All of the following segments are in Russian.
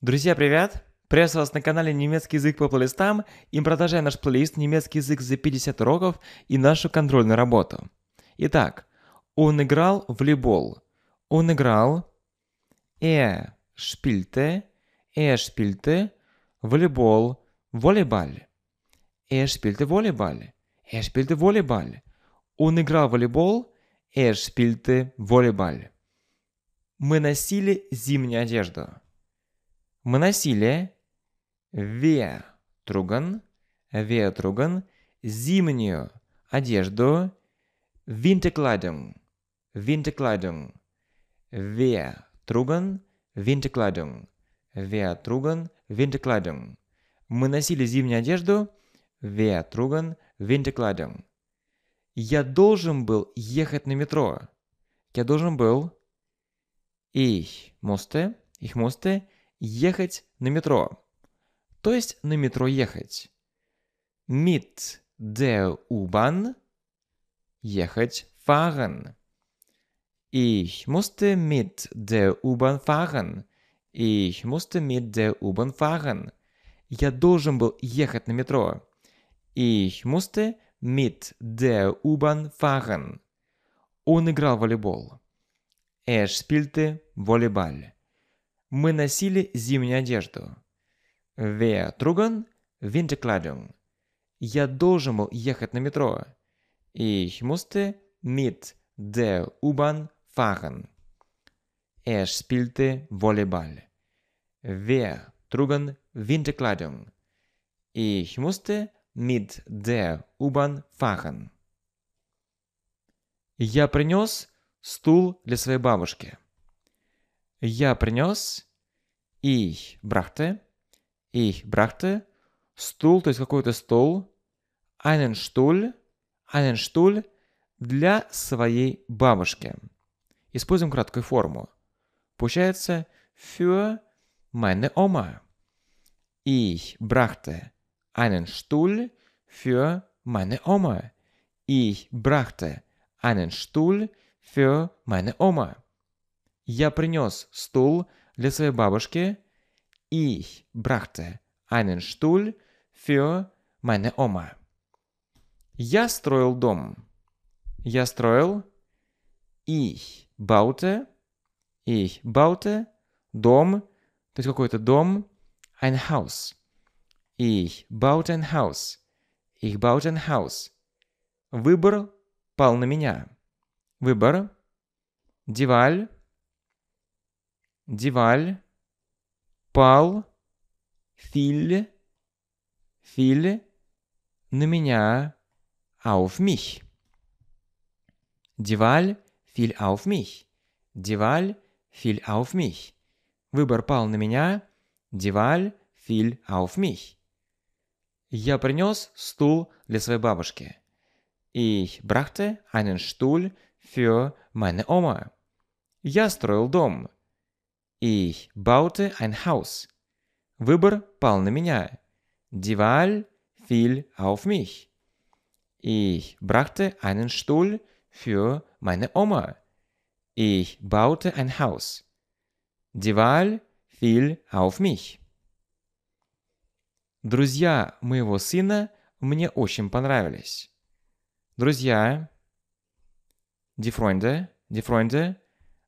Друзья, привет! Приветствую вас на канале «Немецкий язык по плейлистам» и продолжаем наш плейлист «Немецкий язык за 50 уроков» и нашу контрольную работу. Итак, он играл в волейбол. Он играл. Er spielte. Er spielte. Волейбол. Волейбаль. Er «Э spielte волейбаль. Er «Э spielte волейбаль. Он играл в волейбол. Er «Э spielte волейбаль. Мы носили зимнюю одежду. Мы Моносилие. Вертруган. Вертруган. Зимнюю одежду. Winterkleidung. Winterkleidung. Вертруган. Winterkleidung. Вертруган. Winterkleidung. Мы носили зимнюю одежду. Вертруган. Winterkleidung. Я должен был ехать на метро. Я должен был. Ich musste. Ich musste Ехать на метро. То есть на метро ехать. Mit der U-Bahn ехать fahren. Ich musste mit der U-Bahn fahren. Ich musste mit der U-Bahn fahren. Я должен был ехать на метро. Ich musste mit der U-Bahn fahren. Он играл в волейбол. Er spielte Volleyball. Мы носили зимнюю одежду. Wer trugen Winterkleidung. Я должен был ехать на метро. Ich musste mit der U-Bahn fahren. Er spielte Volleyball. Wer trugen Winterkleidung. Ich musste mit der U-Bahn fahren. Я принес стул для своей бабушки. Я принес ich brachte, ich brachte, стул, то есть какой-то стол, einen Stuhl, einen Stuhl для своей бабушки. Используем краткую форму. Получается für meine Oma. Ich brachte einen Stuhl für meine Oma. Ich brachte einen Stuhl für meine Oma. Я принес стул для своей бабушки. Ich brachte einen Stuhl für meine Oma. Я строил дом. Я строил. Ich baute. Ich baute. Дом. То есть какой-то дом. Ein Haus. Ich baute ein Haus. Ich baute ein Haus. Выбор пал на меня. Выбор. Деваль. Деваль пал, фил фил на меня, ауф mich. Деваль фил ауф mich. Деваль фил ауф mich. Выбор пал на меня. Деваль фил ауф mich. Я принес стул для своей бабушки. Ich brachte einen Stuhl für meine Oma. Я строил дом. Ich baute ein Haus. Выбор пал на меня. Die Wahl fiel auf mich. Ich brachte einen Stuhl für meine Oma. Ich baute ein Haus. Die Wahl fiel auf mich. Друзья моего сына мне очень понравились. Друзья, die Freunde, die Freunde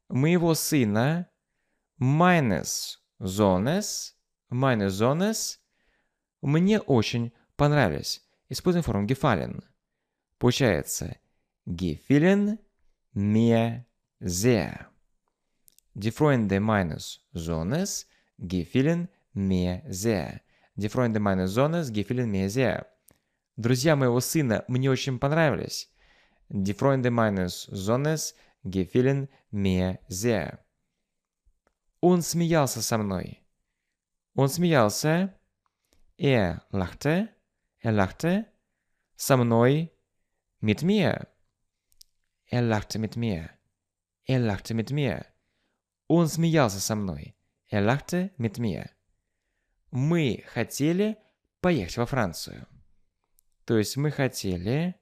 моего сына Майнес зонес, майнес зонес мне очень понравились. Используем форму gefallen. Получается gefallen mir sehr. Die Freunde meines Sohnes gefallen mir sehr. Die Freunde meines Sohnes gefallen mir sehr. Друзья моего сына мне очень понравились. Die Freunde meines Sohnes gefallen mir sehr. Он смеялся со мной. Он смеялся. Er lachte. Er lachte. Со мной. Mit mir. Er lachte mit mir. Er lachte mit mir. Он смеялся со мной. Er lachte mit mir. Мы хотели поехать во Францию. То есть мы хотели...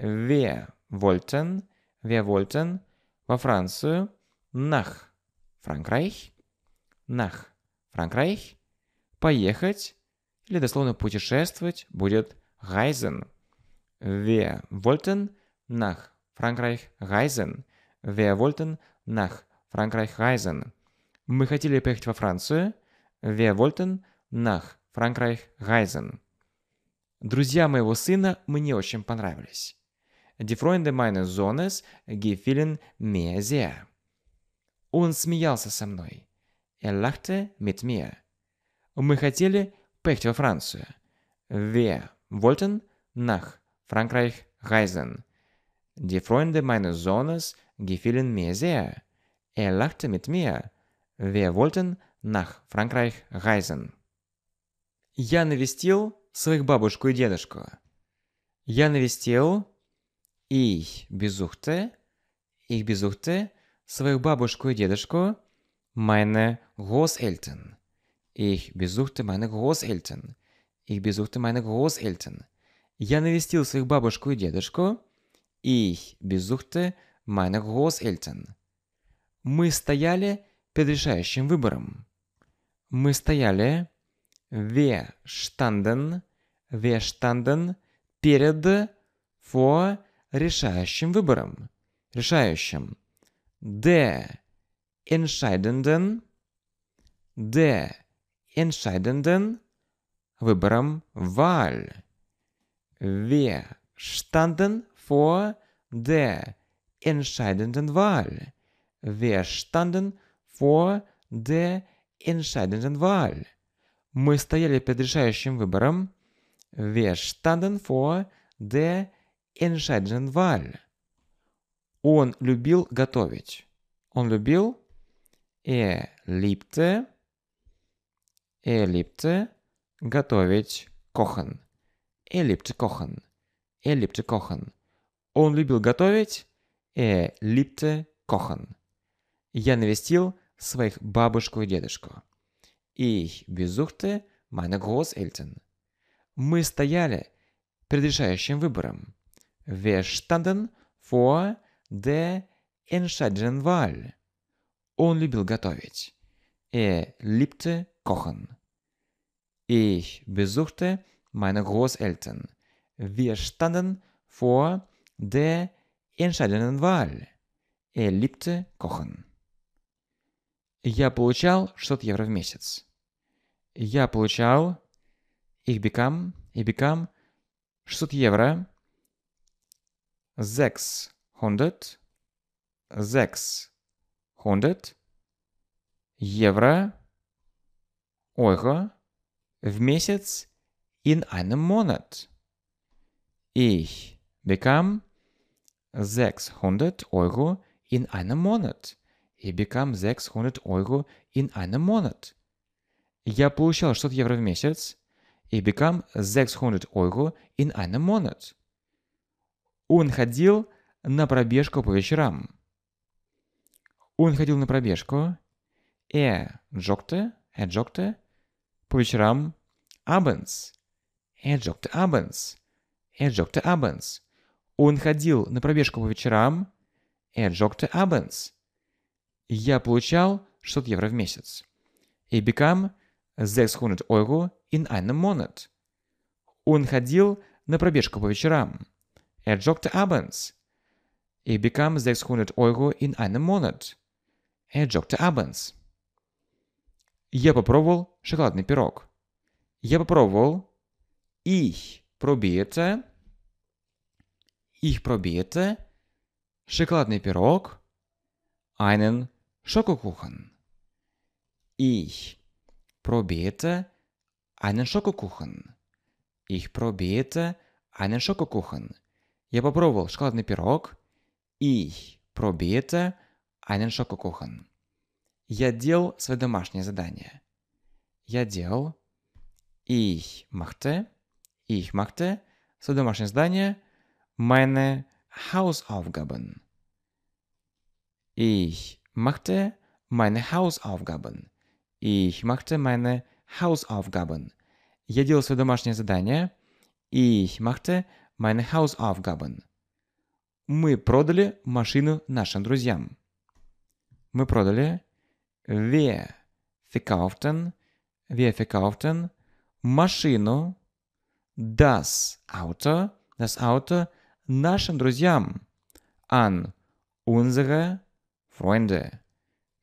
Wir wollten, wir wollten во Францию nach Франкрайх, нах, Франкрайх, поехать, или дословно путешествовать будет Гайзен. Wir wollten nach Frankreich reisen. Wir wollten nach Frankreich reisen. Мы хотели поехать во Францию. Wir wollten nach Frankreich reisen. Друзья моего сына мне очень понравились. Die Freunde meines Sohnes gefielen mir sehr. Он смеялся со мной. Er lachte mit mir. Мы хотели поехать во Францию. Wir wollten nach Frankreich reisen. Die Freunde meines Sohnes gefielen mir sehr. Er lachte mit mir. Wir wollten nach Frankreich reisen. Я навестил своих бабушку и дедушку. Я навестил их besuchte, их besuchte свою бабушку и дедушку meine Großeltern. Ich besuchte meine Großeltern. Ich besuchte meine Großeltern. Я навестил свою бабушку и дедушку. Ich besuchte meine Großeltern. Мы стояли перед решающим выбором. Мы стояли wir standen, wir standen перед vor решающим выбором. Решающим. Der entscheidenden, der entscheidenden выбором Wahl. Wir standen vor der entscheidenden Wahl. Wir standen vor der entscheidenden Wahl. Мы стояли перед решающим выбором. Wir standen vor der entscheidenden Wahl. Он любил готовить. Он любил er liebte, er liebte готовить kochen. Er liebte kochen. Er liebte kochen. Он любил готовить. Er liebte kochen. Я навестил своих бабушку и дедушку. Ich besuchte meine Großeltern. Мы стояли перед решающим выбором. Wir standen vor de Enschadgenval. Он любил готовить. Er liebte kochen. Ich besuchte meine Großeltern. Wir standen vor der entscheidenden Wahl. Er liebte kochen. Я получал 600 евро в месяц. Я получал ich bekam, ich bekam 600 евро. 6 100, 6, 100 Евро, Euro в месяц in einem Monat. Ich bekam 600 Euro in einem Monat. Ich bekam 600 Euro in einem Monat. Я получал 600 евро в месяц. Ich bekam 600 Euro in einem Monat. Он ходил на пробежку по вечерам. Он ходил на пробежку. Er joggte, er joggte, по вечерам. Абенс, er joggte abends, er joggte abends. Он ходил на пробежку по вечерам. Er joggte abends. Я получал 600 евро в месяц. И become 600 euro in einem Monat. Он ходил на пробежку по вечерам. Er joggte abends. Ich bekam 600 Euro in einem Monat. Er joggte abends. Я попробовал шоколадный пирог. Я попробовал. Ich probierte. Ich probierte. Шоколадный пирог. Einen Schokokuchen. Ich probierte einen Schokokuchen. Ich probierte einen Schokokuchen. Я попробовал шоколадный пирог. Ich probierte einen Schokokuchen. Я делал свое домашнее задание. Я делал. Ich machte. Ich machte свое домашнее задание. Meine Hausaufgaben. Ich machte meine Hausaufgaben. Ich machte meine Hausaufgaben. Я делал свое домашнее задание. Ich machte meine Hausaufgaben. мы продали машину нашим друзьям. Мы продали. Wir verkauften. Wir verkauften машину. Das Auto. Das Auto нашим друзьям. An unsere Freunde.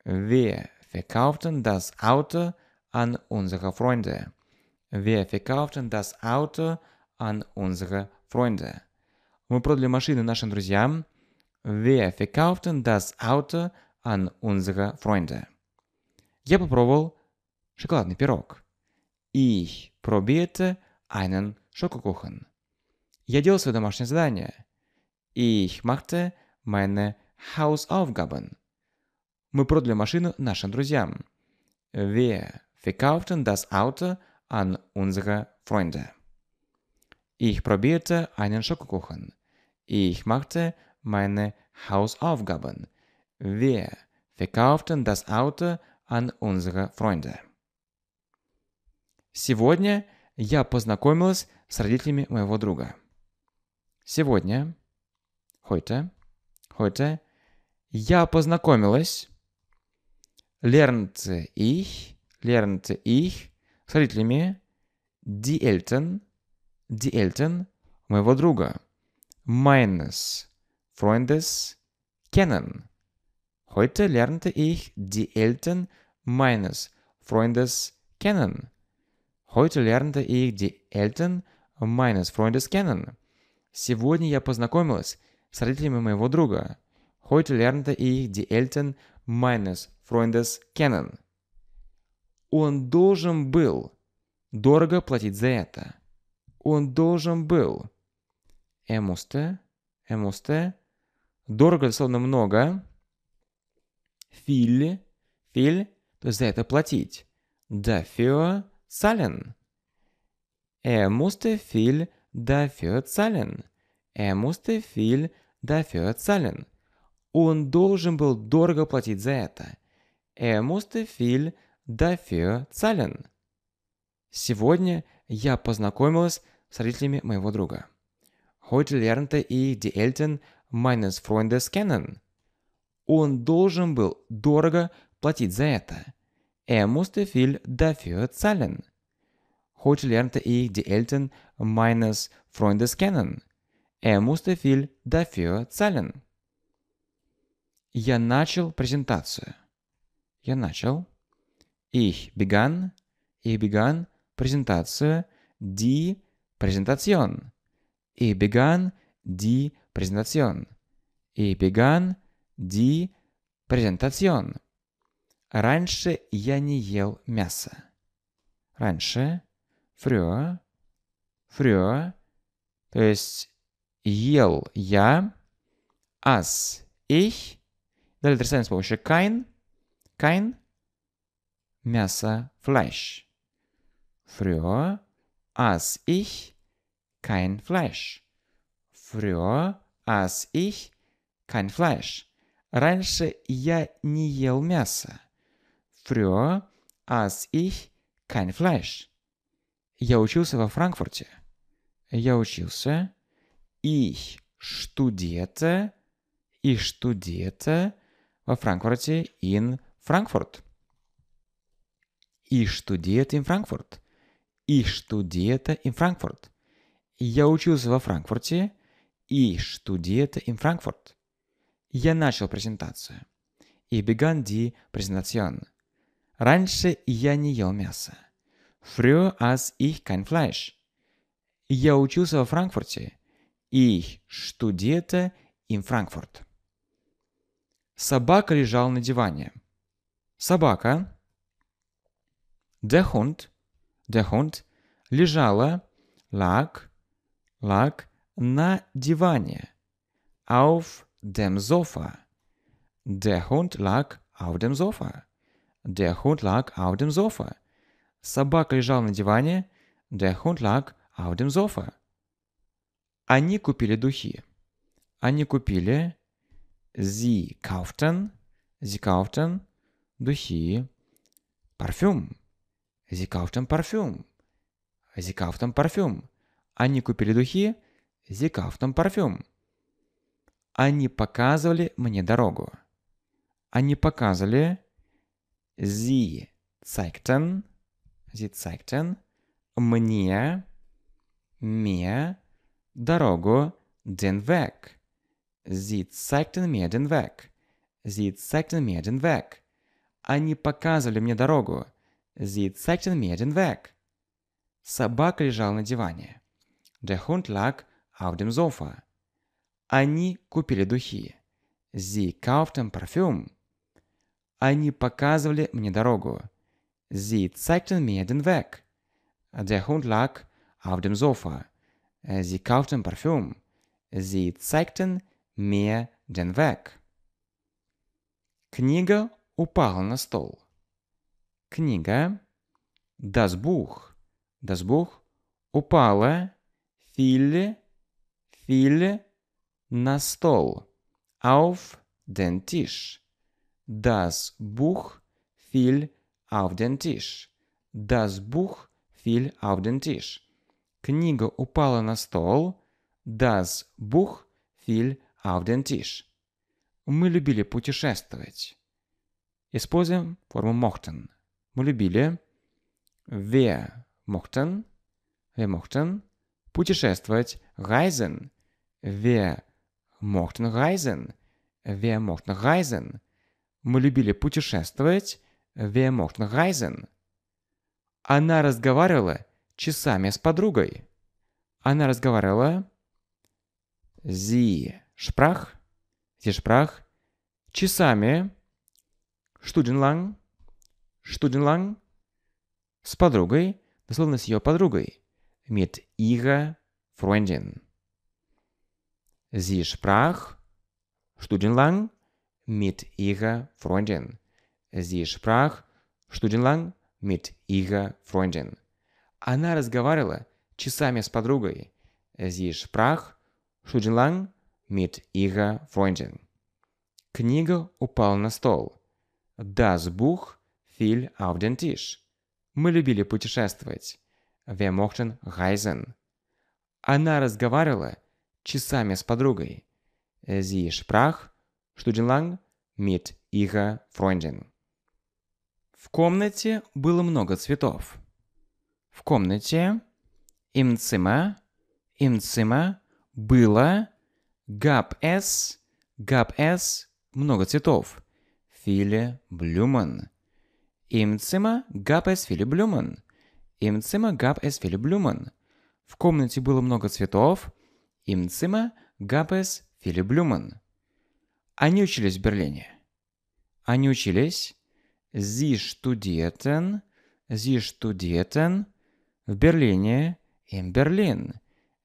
Wir verkauften das Auto an unsere Freunde. Wir verkauften das Auto an unsere Freunde. Мы продали машины нашим друзьям. Wir verkauften das Auto an unsere Freunde. Я попробовал шоколадный пирог. Ich probierte einen Schokokuchen. Я делал свое домашнее задание. Ich machte meine Hausaufgaben. Мы продали машину нашим друзьям. Wir verkauften das Auto an unsere Freunde. Ich probierte einen Schokokuchen. Ich machte meine Hausaufgaben. Wir verkauften das Auto an unsere Freunde. Сегодня я познакомилась с родителями моего друга. Сегодня, heute, heute, я познакомилась, lernte ich, lernte ich с родителями, die Eltern, die Eltern моего друга – meines Freundes kennen. Heute lernte ich die Eltern meines Freundes kennen. Heute lernte ich die Eltern meines Freundes kennen. Сегодня я познакомилась с родителями моего друга. Heute lernte ich die Eltern meines Freundes kennen. Он должен был дорого платить за это. Он должен был Эмусте, Эмусте, Дорого, словно много. Филь, филь, то есть за это платить. Дафио цален. Эмусте филь дафио цален. Эмусте филь дафио цален. Он должен был дорого платить за это. Эмусте филь дафио цален. Сегодня я познакомилась с родителями моего друга. Heute lernte ich die Eltern meines Freundes kennen. Он должен был дорого платить за это. Er musste viel dafür zahlen. Heute lernte ich die Eltern meines Freundes kennen. Er musste viel dafür zahlen. Я начал презентацию. Я начал. Ich begann. Ich begann Präsentation. Die Präsentation и began die Präsentation. И began die Präsentation. Раньше я не ел мясо. Раньше, früher, früher, то есть ел я, as ich, далее отрицание с помощью kein, kein, мясо, Fleisch. Früher, as ich, kein Fleisch. Früher aß ich kein Fleisch. Раньше я не ел мясо. Früher aß ich kein Fleisch. Я учился во Франкфурте. Я учился. Ich studierte. Ich studierte во Франкфурте in Frankfurt. Ich studierte in Frankfurt. Ich studierte in Frankfurt. Я учился во Франкфурте и студиerte in Frankfurt. Я начал презентацию. И begann die Präsentation. Раньше я не ел мясо. Früher aß ich kein Fleisch. Я учился во Франкфурте. Ich studierte in Frankfurt. Собака лежал на диване. Собака. Der Hund. Der Hund. Лежала. Lag lag на диване. Auf dem Sofa. Der Hund lag auf dem Sofa. Der Hund lag auf dem Sofa. Собака лежал на диване. Der Hund lag auf dem Sofa. Они купили духи. Они купили. Sie kauften. Sie kauften духи. Парфюм. Sie kauften парфюм. Sie kauften парфюм. Они купили духи, зекафтом парфюм. Они показывали мне дорогу. Они показывали sie zeigten, sie zeigten мне, мне дорогу den Weg. Sie zeigten mir den Weg. Sie zeigten mir den Weg. Они показывали мне дорогу. Sie zeigten mir den Weg. Собака лежала на диване. Der Hund lag auf dem Sofa. Они купили духи. Sie kauften Parfüm. Они показывали мне дорогу. Sie zeigten mir den Weg. Der Hund lag auf dem Sofa. Sie kauften Parfüm. Sie zeigten mir den Weg. Книга упала на стол. Книга. Das Buch. Das Buch упала Филе, филе, на стол. Auf den Tisch. Das Buch fiel auf den Tisch. Das Buch fiel auf den Tisch. Книга упала на стол. Das Buch fiel auf den Tisch. Мы любили путешествовать. Используем форму mochten. Мы любили. Wir mochten. Wir mochten путешествовать Райзен. Ве Мортен Райзен. Ве Мортен Райзен. Мы любили путешествовать. Ве Мортен Райзен. Она разговаривала часами с подругой. Она разговаривала... Зи Шпрах. Зи Шпрах. Часами. Штуденланг. Штуденланг. С подругой. Дословно с ее подругой mit ihrer Freundin. Sie sprach stundenlang mit ihrer Freundin. Sie sprach stundenlang mit ihrer Freundin. Она разговаривала часами с подругой. Sie sprach stundenlang mit ihrer Freundin. Книга упала на стол. Das Buch fiel auf den Tisch. Мы любили путешествовать. Вемохчен Гайзен. Она разговаривала часами с подругой. Sie sprach stundenlang mit ihrer Freundin. В комнате было много цветов. В комнате im Zimmer, im Zimmer было gab es, gab es много цветов. Viele Blumen. Im Zimmer gab es viele Blumen. Im Zimmer gab es viele Blumen. В комнате было много цветов. Im Zimmer gab es viele Blumen. Они учились в Берлине. Они учились. Sie studierten. Sie studierten. В Берлине. In Berlin.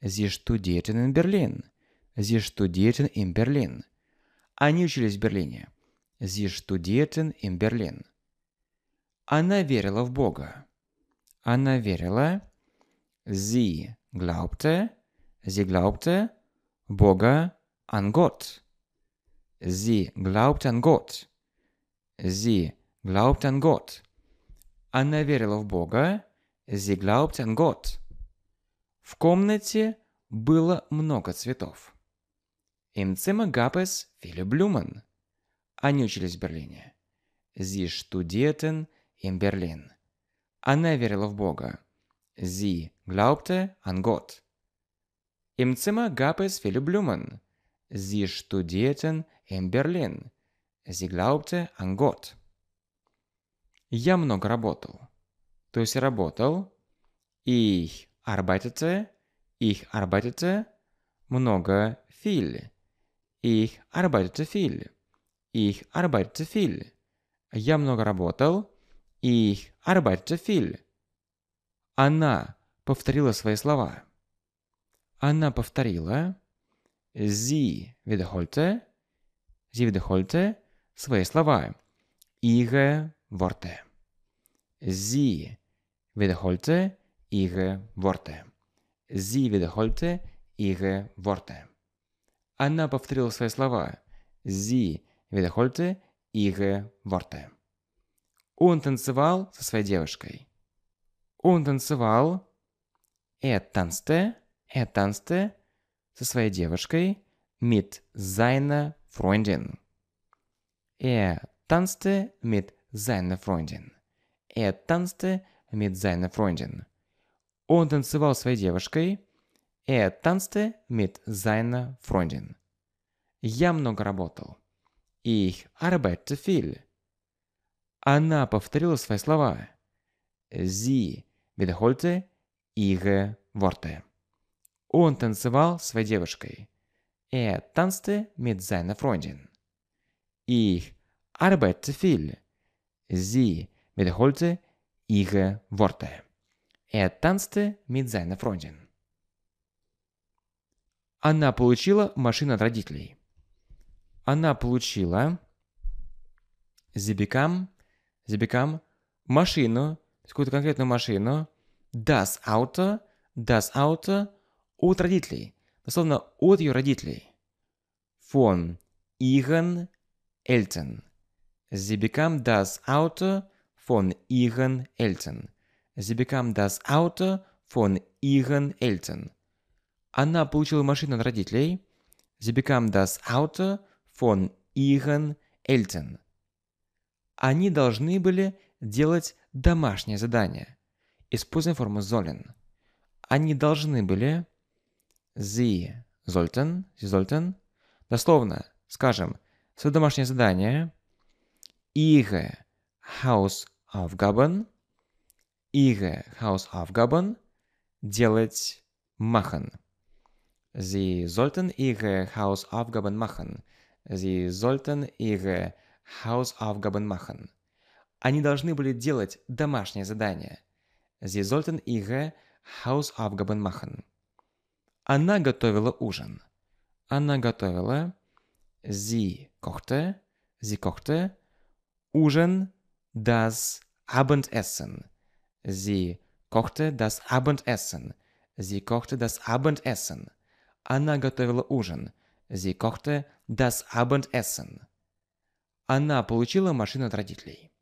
Sie studierten in Berlin. Sie studierten in Berlin. Они учились в Берлине. Sie studierten in Berlin. Она верила в Бога. Она верила. Sie glaubte. Sie glaubte. Бога an Gott. Sie glaubt an Gott. Sie glaubt an Gott. Она верила в Бога. Sie glaubt an Gott. В комнате было много цветов. Im Zimmer gab es viele Blumen. Они учились в Берлине. Sie studierten in Berlin. Она верила в Бога. Sie glaubte an Gott. Im Zimmer gab es viele Blumen. Sie studierten in Berlin. Sie glaubte an Gott. Я много работал. То есть работал. Ich arbeitete. Ich arbeitete. Много viel. Ich arbeitete viel. Ich arbeitete viel. Я много работал. Ich Арбатте Филь. Она повторила свои слова. Она повторила. Sie wiederholte. Sie wiederholte свои слова. Ihre Worte. Sie wiederholte ihre Worte. Sie wiederholte ihre Worte. Она повторила свои слова. Sie wiederholte ihre Worte. Он танцевал со своей девушкой. Он танцевал. Er tanzte, er tanzte со своей девушкой mit seiner Freundin. Er tanzte mit seiner Freundin. Er tanzte mit seiner Freundin. Он танцевал своей девушкой. Er tanzte mit seiner Freundin. Я много работал. Ich arbeite viel. Она повторила свои слова. «Зи Бедохольте Иге Ворте». Он танцевал с своей девушкой. "Э tanzte mit seiner Freundin. Ich arbeite viel. Sie wiederholte ihre Worte. Er tanzte mit seiner Freundin. Она получила машину от родителей. Она получила... Sie bekam Забекам. Машину. Какую-то конкретную машину. Das Auto. Das Auto. От родителей. Дословно, от ее родителей. Von ihren Eltern. Sie bekam das Auto von ihren Eltern. Sie bekam das Auto von ihren Eltern. Она получила машину от родителей. Sie bekam das Auto von ihren Eltern. Они должны были делать домашнее задание. Используем форму sollen. Они должны были sie sollten, sie sollten. Дословно, скажем, свое домашнее задание ihre Hausaufgaben, ihre Hausaufgaben делать machen. Sie sollten ihre Hausaufgaben machen. Sie sollten ihre House of Габенмахен. Они должны были делать домашнее задание. Sie sollten ihre House of Габенмахен. Она готовила ужин. Она готовила... Sie kochte, sie kochte, ужин, das Abendessen. Sie kochte das Abendessen. Sie kochte das Abendessen. Она готовила ужин. Sie kochte das Abendessen. Она получила машину от родителей.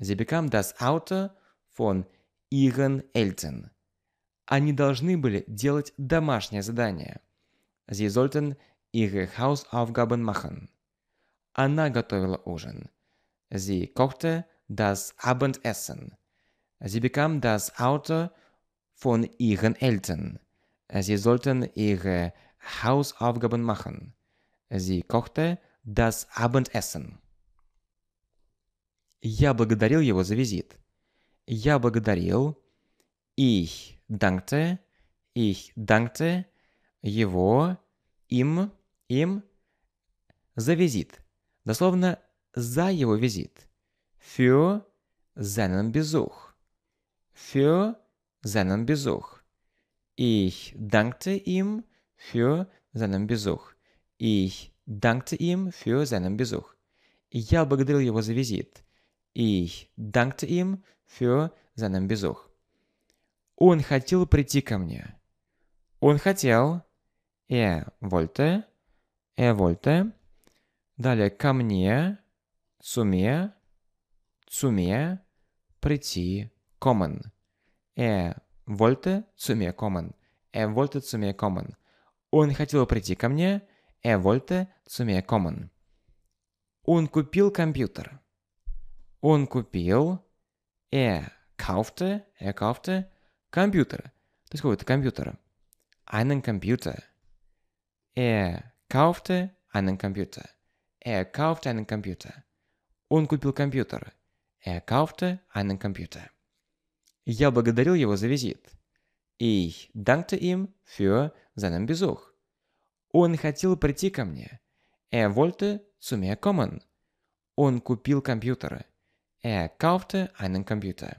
Sie bekam das Auto von ihren Eltern. Они должны были делать домашнее задание. Sie sollten ihre Hausaufgaben machen. Она готовила ужин. Sie kochte das Abendessen. Sie bekam das Auto von ihren Eltern. Sie sollten ihre Hausaufgaben machen. Sie kochte das Abendessen. Я благодарил его за визит. Я благодарил ich dankte, ich dankte его, им, им за визит. Дословно за его визит. Für seinen Besuch. Für seinen Besuch. Ich dankte ihm für seinen Besuch. Ich dankte ihm für seinen Besuch. Я благодарил его за визит. Ich dankte ihm für seinen Besuch. Он хотел прийти ко мне. Он хотел. Er wollte. Er wollte. Далее ко мне. Zu mir. Zu mir. Прийти. Kommen. Er wollte zu mir kommen. Er wollte zu mir kommen. Он хотел прийти ко мне. Er wollte zu mir kommen. Он купил компьютер. Он купил, er kaufte, er kaufte Computer. То есть какой-то компьютер. Einen Computer. Er kaufte einen Computer. Er kaufte einen Computer. Он купил компьютер. Er kaufte einen Computer. Я благодарил его за визит. Ich dankte ihm für seinen Besuch. Он хотел прийти ко мне. Er wollte zu mir kommen. Он купил компьютеры. Er kaufte einen Computer.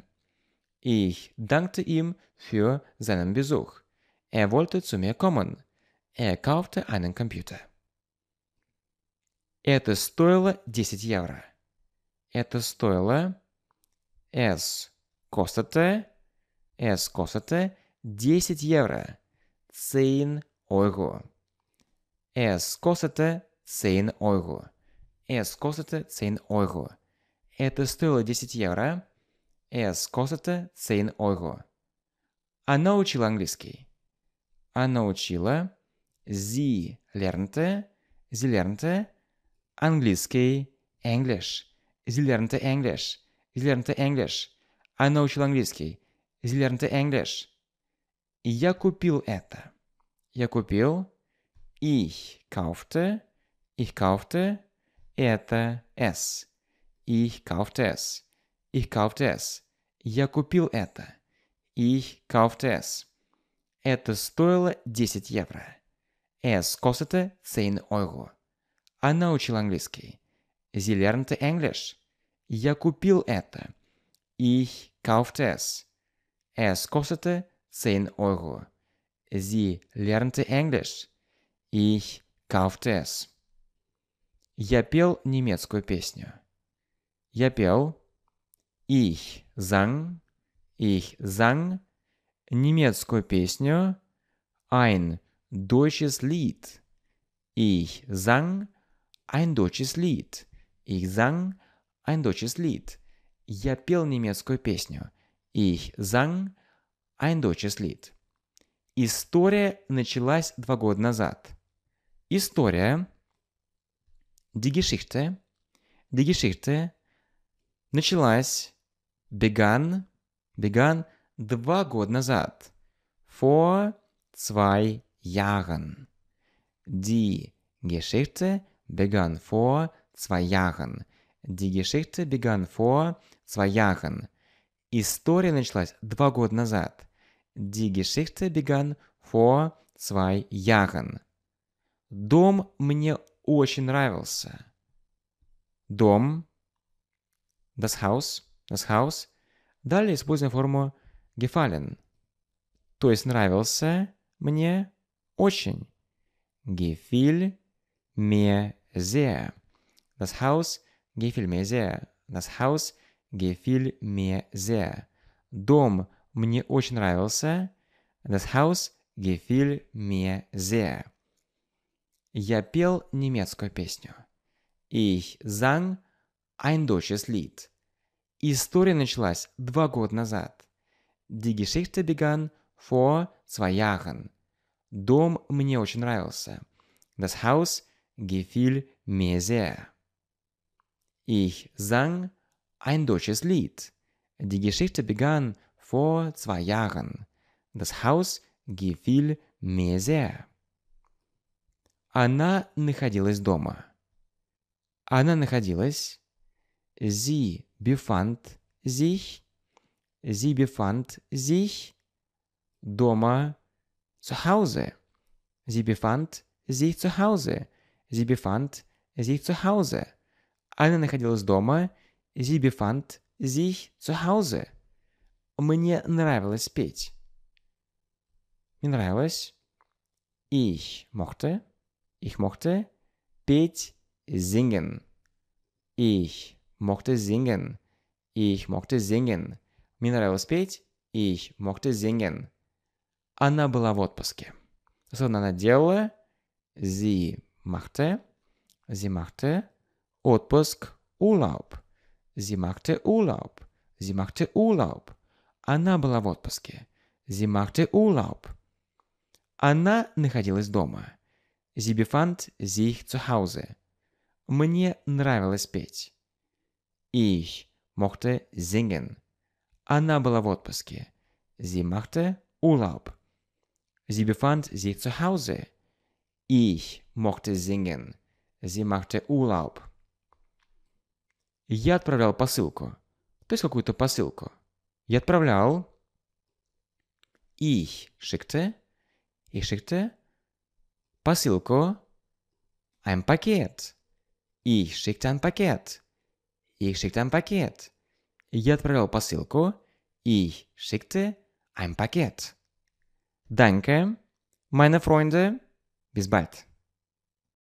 Ich dankte ihm für seinen Besuch. Er wollte zu mir kommen. Er kaufte einen Computer. Это стоило 10 евро. Это стоило... Es kostete... Es kostete 10 евро. 10 Euro. Es kostete 10 Euro. Es kostete 10 Euro. Это стоило 10 евро. Es kostete 10 euro. Она учила английский. Она учила. Sie lernte. Sie lernte. Английский. English. Sie lernte English. Sie lernte English. Она учила английский. Sie lernte English. Я купил это. Я купил. Ich kaufte. Ich kaufte. Это es. Ich kaufte es. Ich kaufte es. Я купил это. Ich kaufte es. Это стоило 10 евро. Es kostete 10 Euro. Она учила английский. Sie lernte Englisch. Я купил это. Ich kaufte es. Es kostete 10 Euro. Sie lernte Englisch. Ich kaufte es. Я пел немецкую песню. Я пел. Ich sang. Ich sang. Немецкую песню. Ein deutsches Lied. Ich sang ein deutsches Lied. Ich sang ein deutsches Lied. Я пел немецкую песню. Ich sang ein deutsches Lied. История началась два года назад. История. Die Geschichte. Die Geschichte началась began, began два года назад. Vor zwei Jahren. Die Geschichte begann vor zwei Jahren. Die Geschichte begann vor zwei Jahren. История началась два года назад. Die Geschichte begann vor zwei Jahren. Дом мне очень нравился. Дом das Haus, das Haus. Далее используем форму gefallen. То есть нравился мне очень. Gefiel mir sehr. Das Haus gefiel mir sehr. Das Haus gefiel mir sehr. Дом мне очень нравился. Das Haus gefiel mir sehr. Я пел немецкую песню. Ich sang eindeutsches Lied. История началась два года назад. Die Geschichte begann vor zwei Jahren. Дом мне очень нравился. Das Haus gefiel mir sehr. Ich sang ein deutsches Lied. Die Geschichte begann vor zwei Jahren. Das Haus gefiel mir sehr. Она находилась дома. Она находилась Sie befand sich, sie befand sich doma zu Hause. Sie befand sich zu Hause. Sie befand sich zu Hause. Она находилась дома. Sie befand sich zu Hause. Мне нравилось петь. Мне нравилось. Ich mochte. Ich mochte. Петь, singen. Ich mochte singen. Ich mochte singen. Мне нравилось петь. Ich mochte singen. Она была в отпуске. Словно она делала. Sie machte. Sie machte. Отпуск. Urlaub. Sie machte Urlaub. Sie machte Urlaub. Она была в отпуске. Sie machte Urlaub. Она находилась дома. Sie befand sich zu Hause. Мне нравилось петь. Ich mochte singen. Anna была в отпуске. Sie machte Urlaub. Sie befand sich zu Hause. Ich mochte singen. Sie machte Urlaub. Я отправлял посылку. То есть какую-то посылку. Я отправлял. Ich schickte. Ich schickte. Посылку. Ein Paket. Ich schickte ein Paket. ich schicke ein Paket. Я отправил посылку. Ich schickte ein Paket. Danke, meine Freunde. Bis bald.